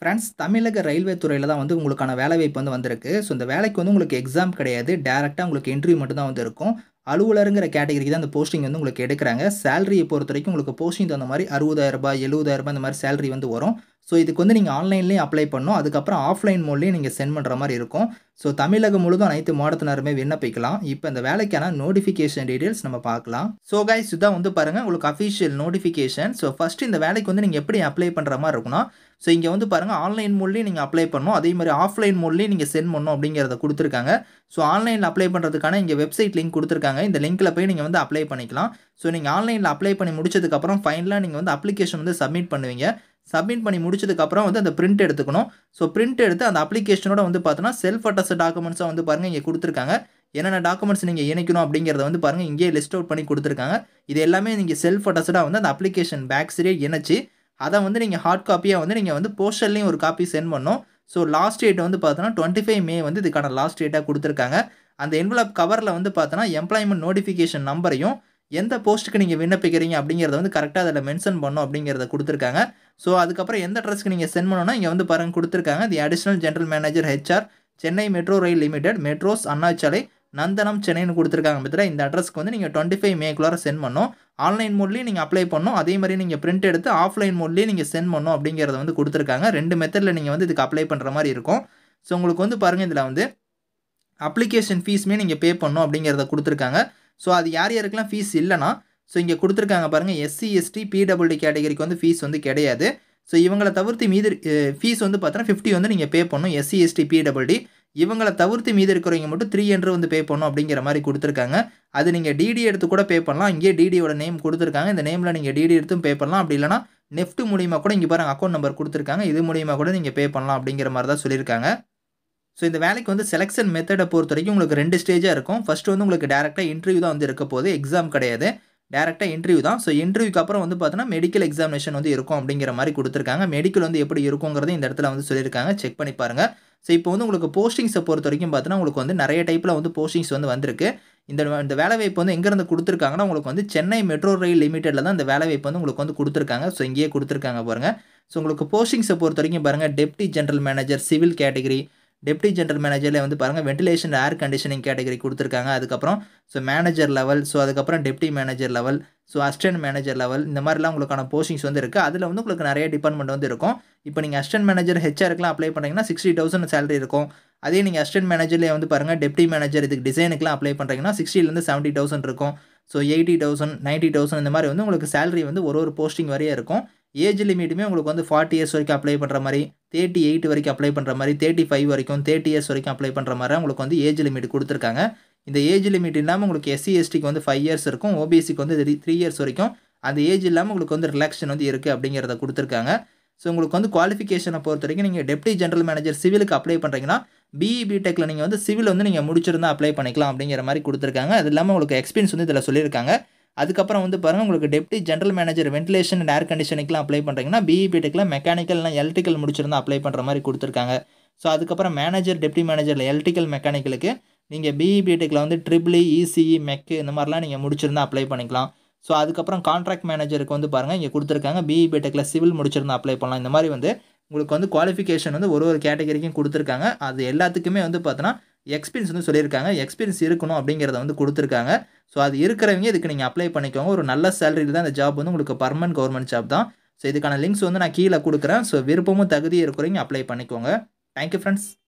friends தமிழக railway துறையில் தான் வந்து உங்களுக்கான வேலைவாய்ப்பு வந்து வந்திருக்கு ஸோ இந்த வேலைக்கு வந்து உங்களுக்கு எக்ஸாம் கிடையாது டேரெக்டாக உங்களுக்கு இன்டர்வியூ மட்டும் தான் வந்து இருக்கும் அலுவலருங்கிற கேட்டகரிக்கு தான் அந்த போஸ்டிங் வந்து உங்களுக்கு எடுக்கிறாங்க சேலரியை பொறுத்த வரைக்கும் உங்களுக்கு போஸ்டிங் தகுந்த மாதிரி அறுபதாயிரரூபா எழுபதாயிரரூபா இந்த மாதிரி சேலரி வந்து வரும் ஸோ இதுக்கு வந்து நீங்கள் ஆன்லைன்லேயும் அப்ளை பண்ணணும் அதுக்கப்புறம் ஆஃப்லைன் மூலையும் நீங்கள் சென்ட் பண்ணுற மாதிரி இருக்கும் ஸோ தமிழகம் முழுதும் அனைத்து மாவட்டத்தினருமே விண்ணப்பிக்கலாம் இப்போ இந்த வேலைக்கான நோட்டிஃபிகேஷன் டீடைல்ஸ் நம்ம பார்க்கலாம் ஸோ கைஸ் இதான் வந்து பாருங்கள் உங்களுக்கு அஃபிஷியல் நோட்டிஃபிகேஷன் ஸோ ஃபஸ்ட்டு இந்த வேலைக்கு வந்து நீங்கள் எப்படி அப்ளை பண்ணுற மாதிரி இருக்கணும் ஸோ இங்கே வந்து பாருங்கள் ஆன்லைன் மூலையும் நீங்கள் அப்ளை பண்ணணும் அதே மாதிரி ஆஃப்லைன் மூலையும் நீங்கள் சென்ட் பண்ணணும் அப்படிங்கிறத கொடுத்துருக்காங்க ஸோ ஆன்லைனில் அப்ளை பண்ணுறதுக்கான இங்கே வெப்சைட் லிங்க் கொடுத்துருக்காங்க இந்த லிங்க்கில் போய் நீங்கள் வந்து அப்ளை பண்ணிக்கலாம் ஸோ நீங்கள் ஆன்லைனில் அப்ளை பண்ணி முடிச்சதுக்கப்புறம் ஃபைனலாக நீங்கள் வந்து அப்ளிகேஷன் வந்து சப்மிட் பண்ணுவீங்க சப்மிட் பண்ணி முடிச்சதுக்கப்புறம் வந்து அந்த பிரிண்ட் எடுத்துக்கணும் ஸோ பிரிண்ட் எடுத்து அந்த அப்ளிகேஷனோட வந்து பார்த்தோன்னா செல்ஃப் அட்டஸ்ட் டாக்குமெண்ட்ஸாக வந்து பாருங்கள் இங்கே கொடுத்துருக்காங்க என்னென்ன டாக்குமெண்ட்ஸ் நீங்கள் இணைக்கணும் அப்படிங்கிறத வந்து பாருங்கள் இங்கேயே லிஸ்ட் அவுட் பண்ணி கொடுத்துருக்காங்க இது எல்லாமே நீங்கள் செல்ஃப் அட்டஸ்டாக வந்து அந்த அப்ளிகேஷன் பேக் இணைச்சி அதை வந்து நீங்கள் ஹார்ட் காப்பியாக வந்து நீங்கள் வந்து போஸ்டல்லையும் ஒரு காப்பி சென்ட் பண்ணணும் ஸோ லாஸ்ட் டேட் வந்து பார்த்தோன்னா டுவெண்ட்டி ஃபைவ் மே வந்து இதுக்கான லாஸ்ட் டேட்டாக கொடுத்துருக்காங்க அந்த என்வலப் கவரில் வந்து பார்த்தோன்னா எம்ப்ளாய்மெண்ட் நோட்டிஃபிகேஷன் நம்பரையும் எந்த போஸ்ட்டுக்கு நீங்கள் விண்ணப்பிக்கிறீங்க அப்படிங்கிறத வந்து கரெக்டாக அதில் மென்ஷன் பண்ணோம் அப்படிங்கிறத கொடுத்துருக்காங்க ஸோ அதுக்கப்புறம் எந்த அட்ரஸ்க்கு நீங்கள் சென்ட் பண்ணணும்னா இங்கே வந்து பாருங்கள் கொடுத்துருக்காங்க the additional general manager HR Chennai metro rail limited metros Annasalai Nandanam சென்னைன்னு கொடுத்துருக்காங்க பத்திர இந்த அட்ரஸ்க்கு வந்து நீங்கள் டுவெண்ட்டி ஃபைவ் மேக்குள்ளார சென்ட் பண்ணோம் ஆன்லைன் மோட்லேயும் நீங்கள் அப்ளை பண்ணோம் அதே மாதிரி நீங்கள் பிரிண்ட் எடுத்து ஆஃப்லைன் மோட்லேயும் நீங்கள் சென்ட் பண்ணோம் அப்படிங்கிறத வந்து கொடுத்துருக்காங்க ரெண்டு மெத்தடில் நீங்கள் வந்து இதுக்கு அப்ளை பண்ணுற மாதிரி இருக்கும் ஸோ உங்களுக்கு வந்து பாருங்கள் இதில் வந்து அப்ளிகேஷன் ஃபீஸுமே நீங்கள் பே பண்ணணும் அப்படிங்கிறத கொடுத்துருக்காங்க ஸோ அது யார் யாருக்கெல்லாம் ஃபீஸ் இல்லைனா ஸோ இங்கே கொடுத்துருக்காங்க பாருங்கள் எஸ்சி எஸ்டி பிடபிள்டி கேட்டகரிக்கு வந்து ஃபீஸ் வந்து கிடையாது ஸோ இவங்களை தவிர்த்து மீது ஃபீஸ் வந்து பார்த்தோன்னா ஃபிஃப்டி வந்து நீங்கள் பே பண்ணணும் எஸ்சி எஸ்டி பிடபிள்டி இவங்களை தவிர்த்து மீது இருக்கிறவங்க மட்டும் த்ரீ ஹண்ட்ரட் வந்து பே பண்ணணும் அப்படிங்கிற மாதிரி கொடுத்துருக்காங்க அது நீங்கள் டிடி எடுத்து கூட பே பண்ணலாம் இங்கேயே டிடியோட நேம் கொடுத்துருக்காங்க இந்த நேமில் நீங்கள் டிடி எடுத்தும் பே பண்ணலாம் அப்படி இல்லைனா நெஃப்ட் மூலியமாக கூட இங்கே பாருங்கள் அக்கௌண்ட் நம்பர் கொடுத்துருக்காங்க இது மூலியமாக கூட நீங்கள் பே பண்ணலாம் அப்படிங்கிற மாதிரி தான் சொல்லியிருக்காங்க ஸோ இந்த வேலைக்கு வந்து செலெக்ஷன் மெத்தடை பொறுத்த வரைக்கும் உங்களுக்கு ரெண்டு ஸ்டேஜாக இருக்கும் ஃபஸ்ட்டு வந்து உங்களுக்கு டேரெக்டாக இன்டர்வியூ தான் வந்து இருக்க போது எக்ஸாம் கிடையாது டேரெக்டாக இன்டர்வியூ தான் ஸோ இன்டர்வியூக்கு அப்புறம் வந்து பார்த்தீங்கன்னா மெடிக்கல் எக்ஸாமினேஷன் வந்து இருக்கும் அப்படிங்கிற மாதிரி கொடுத்துருக்காங்க மெடிக்கல் வந்து எப்படி இருக்குங்கிறது இந்த இடத்துல வந்து சொல்லியிருக்காங்க செக் பண்ணி பாருங்கள் ஸோ இப்போ வந்து உங்களுக்கு போஸ்டிங்ஸை பொறுத்த வரைக்கும் பார்த்தோன்னா உங்களுக்கு வந்து நிறைய டைப்பில் வந்து போஸ்டிங்ஸ் வந்து வந்திருக்கு இந்த இந்த வேலைவாய்ப்பு வந்து எங்கேருந்து கொடுத்துருக்காங்கன்னா உங்களுக்கு வந்து சென்னை மெட்ரோ ரயில் லிமிட்டடில் தான் இந்த வேலைவாய்ப்பு வந்து உங்களுக்கு வந்து கொடுத்துருக்காங்க ஸோ இங்கேயே கொடுத்துருக்காங்க பாருங்கள் ஸோ உங்களுக்கு போஸ்டிங்ஸை பொறுத்த வரைக்கும் பாருங்கள் deputy general manager civil category deputy general மேனேஜரில் வந்து பாருங்கள் வெண்டிலேஷன் ஏர் கண்டிஷனிங் கேட்டகரி கொடுத்துருக்காங்க அதுக்கப்புறம் ஸோ மேனேஜர் லெவல் ஸோ அதுக்கப்புறம் deputy manager level so assistant manager level இந்த மாதிரிலாம் உங்களுக்கான போஸ்டிங்ஸ் வந்து இருக்குது அதில் வந்து உங்களுக்கு நிறைய டிபார்ட்மெண்ட் வந்து இருக்கும் இப்போ நீங்கள் அஸ்டன்ட் மேனேஜர் ஹெச்ஆருக்குலாம் அப்ளை பண்ணுறீங்கன்னா சிக்ஸ்டி தௌசண்ட் சேலரி இருக்கும் அதே நீங்கள் அஸ்டன்ட் மேனேஜர்லேயே வந்து பாருங்கள் டெப்டி மேனேஜர் இதுக்கு டிசைனுக்குலாம் அப்ளை பண்ணுறீங்கன்னா சிக்ஸ்டிலேருந்து செவன்ட்டி தௌசண்ட் இருக்கும் so eighty thousand ninety thousand இந்த மாதிரி வந்து உங்களுக்கு சேலரி வந்து ஒரு ஒரு போஸ்டிங் வரையே இருக்கும் ஏஜ் லிமிட்டுமே உங்களுக்கு வந்து ஃபார்ட்டி இயர்ஸ் வரைக்கும் அப்ளை பண்ணுற மாதிரி தேர்ட்டி எயிட் வரைக்கும் அப்ளை பண்ணுற மாதிரி தேர்ட்டி ஃபைவ் வரைக்கும் தேர்ட்டி இயர்ஸ் வரைக்கும் அப்ளை பண்ணுற மாதிரி உங்களுக்கு வந்து ஏஜ் லிமிட் கொடுத்துருக்காங்க இந்த ஏஜ் லிமிட் இல்லாமல் உங்களுக்கு எஸ்சி எஸ்டிக்கு வந்து ஃபைவ் இயர்ஸ் இருக்கும் ஓபிசிக்கு வந்து த்ரீ இயர்ஸ் வரைக்கும் அந்த ஏஜ் இல்லாமல் உங்களுக்கு வந்து ரிலாக்ஷன் வந்து இருக்குது அப்படிங்கிறத கொடுத்துருக்காங்க ஸோ உங்களுக்கு வந்து குவாலிஃபிகேஷனை பொறுத்த வரைக்கும் நீங்கள் டெப்டி ஜென்ரல் மேனேஜர் சிவிலுக்கு அப்ளை பண்ணுறீங்கன்னா பிஇ பிடெக்கில் e நீங்கள் வந்து சிவில் வந்து நீங்கள் முடிச்சிருந்தால் அப்ளை பண்ணிக்கலாம் அப்படிங்கிற மாதிரி கொடுத்துருக்காங்க அது இல்லாமல் உங்களுக்கு எக்ஸ்பீரியன்ஸ் வந்து இதில் சொல்லியிருக்காங்க அதுக்கப்புறம் வந்து பாருங்கள் உங்களுக்கு deputy general manager ventilation and air கண்டிஷனுக்குலாம் அப்ளை பண்ணுறீங்கன்னா பிஇபிடெக்கில் மெக்கானிக்கல் நான் எலக்ட்ரிக்கல் முடிச்சிருந்தா அப்ளை பண்ணுற மாதிரி கொடுத்துருக்காங்க ஸோ அதுக்கப்புறம் மேனேஜர் டெப்டி மேனேஜரில் எலக்ட்ரிக்கல் மெக்கானிக்கலுக்கு நீங்கள் பிஇபிடெக்கில் வந்து ட்ரிபிளி இசிஇ மெக்கு இந்த மாதிரிலாம் நீங்கள் முடிச்சிருந்தா அப்ளை பண்ணிக்கலாம் ஸோ அதுக்கப்புறம் கான்ட்ராக்ட் மேனேஜருக்கு வந்து பாருங்கள் இங்கே கொடுத்துருக்காங்க பிஇபிடெக்கில் e சிவில் முடிச்சிருந்தா அப்ளை பண்ணலாம் இந்த மாதிரி வந்து உங்களுக்கு வந்து குவாலிஃபிகேஷன் வந்து ஒரு ஒரு கேட்டகரிக்கும் கொடுத்துருக்காங்க அது எல்லாத்துக்குமே வந்து பார்த்தோன்னா எக்ஸ்பீரியன்ஸ் வந்து சொல்லியிருக்காங்க எக்ஸ்பீரியன்ஸ் இருக்கணும் அப்படிங்கிறத வந்து கொடுத்துருக்காங்க ஸோ அது இருக்கிறவங்க இதுக்கு நீங்கள் அப்ளை பண்ணிக்கோங்க ஒரு நல்ல சேலரியில் தான் இந்த ஜாப் வந்து உங்களுக்கு பர்மனன்ட் கவர்மெண்ட் ஜாப் தான் ஸோ இதுக்கான லிங்க்ஸ் வந்து நான் கீழே கொடுக்குறேன் ஸோ விருப்பமும் தகுதி இருக்கிறவங்க அப்ளை பண்ணிக்கோங்க தேங்க்யூ ஃப்ரெண்ட்ஸ்